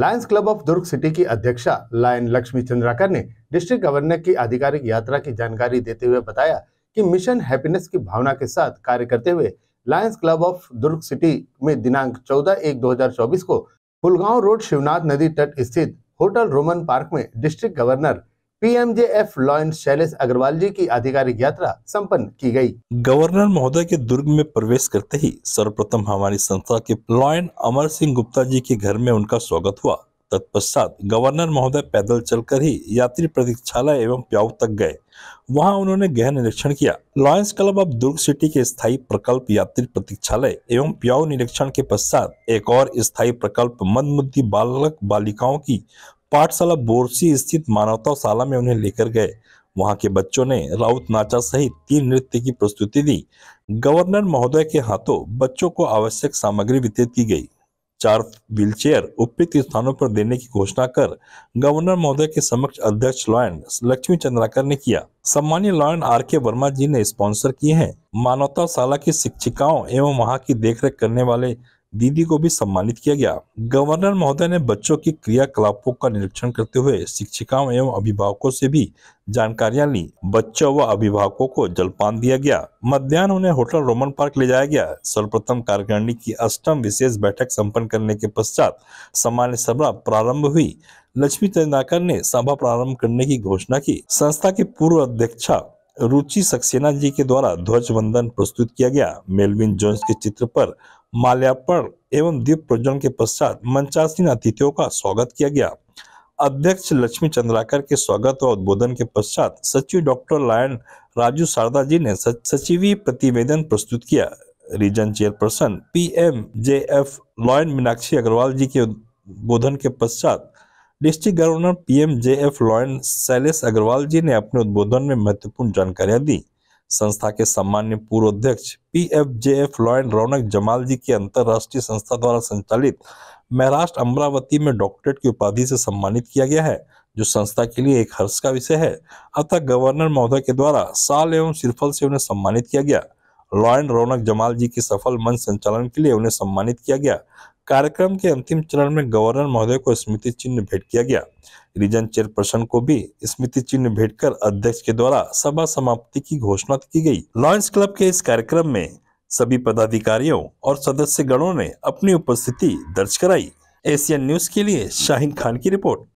Lions club of Durg city की अध्यक्षा lion Lakshmi Chandrakar ने डिस्ट्रिक्ट गवर्नर की आधिकारिक यात्रा की जानकारी देते हुए बताया कि मिशन हैप्पीनेस की भावना के साथ कार्य करते हुए lions club of Durg city में दिनांक 14 एक 2024 को फुलगांव रोड शिवनाथ नदी तट स्थित होटल रोमन पार्क में district governor PMJF lions Shailesh Agarwal ji की आधिकारिक यात्रा संपन्न की गई। गवर्नर महोदय के दुर्ग में प्रवेश करते ही सर्वप्रथम हमारी संस्था के लॉयन अमर सिंह गुप्ता जी के घर में उनका स्वागत हुआ तत्पश्चात गवर्नर महोदय पैदल चलकर ही यात्री प्रतीक्षालय एवं प्याऊ तक गए वहां उन्होंने गहन निरीक्षण किया lions club of Durg city के स्थायी प्रकल्प यात्री प्रतीक्षालय एवं प्याऊ निरीक्षण के पश्चात एक और स्थायी प्रकल्प मध्य बालक बालिकाओं की पाठशाला बोरसी स्थित मानवताशाला में उन्हें लेकर गए वहां के बच्चों ने राउत नाचा सहित तीन नृत्य की प्रस्तुति दी गवर्नर महोदय के हाथों बच्चों को आवश्यक सामग्री वितरित की गई चार व्हीलचेयर उपयुक्त स्थानों पर देने की घोषणा कर गवर्नर महोदय के समक्ष अध्यक्ष लॉयन लक्ष्मी चंद्राकर ने किया सम्मान्य लॉयन आर के वर्मा जी ने स्पॉन्सर किए हैं शाला की शिक्षिकाओं एवं वहां की देखरेख करने वाले दीदी को भी सम्मानित किया गया गवर्नर महोदय ने बच्चों के क्रियाकलापों का निरीक्षण करते हुए शिक्षिकाओं एवं अभिभावकों से भी जानकारियां ली बच्चों व अभिभावकों को जलपान दिया गया मध्यान उन्हें होटल रोमन पार्क ले जाया गया सर्वप्रथम कार्यकारिणी की अष्टम विशेष बैठक सम्पन्न करने के पश्चात सामान्य सभा प्रारंभ हुई लक्ष्मी तेंदुलकर ने सभा प्रारंभ करने की घोषणा की संस्था के पूर्व अध्यक्षा रुचि सक्सेना जी के द्वारा ध्वज वंदन प्रस्तुत किया गया मेलविन जोन्स के चित्र पर माल्यार्पण एवं दीप प्रज्वलन के पश्चात मंचासीन अतिथियों का स्वागत किया गया अध्यक्ष लक्ष्मी चंद्राकर के स्वागत व उद्बोधन के पश्चात सचिव डॉक्टर लायन राजू शारदा जी ने सचिवी प्रतिवेदन प्रस्तुत किया region chairperson P M J F lion Meenakshi Agarwal ji के उद्बोधन के पश्चात district governor P M J F lion Shailesh Agarwal ji ने अपने उद्बोधन में महत्वपूर्ण जानकारियां दी संस्था के सम्मान्य पूर्व अध्यक्ष P F J F lion Raunak Jamal ji की अंतर्राष्ट्रीय संस्था द्वारा संचालित महाराष्ट्र अमरावती में डॉक्टरेट की उपाधि से सम्मानित किया गया है जो संस्था के लिए एक हर्ष का विषय है अतः गवर्नर महोदय के द्वारा साल एवं सिरफल से उन्हें सम्मानित किया गया लॉयन रौनक जमाल जी के सफल मंच संचालन के लिए उन्हें सम्मानित किया गया कार्यक्रम के अंतिम चरण में गवर्नर महोदय को स्मृति चिन्ह भेंट किया गया रीजन चेयरपर्सन को भी स्मृति चिन्ह भेंट कर अध्यक्ष के द्वारा सभा समाप्ति की घोषणा की गई लॉयंस क्लब के इस कार्यक्रम में सभी पदाधिकारियों और सदस्य गणों ने अपनी उपस्थिति दर्ज कराई एशियन न्यूज के लिए शाहिन खान की रिपोर्ट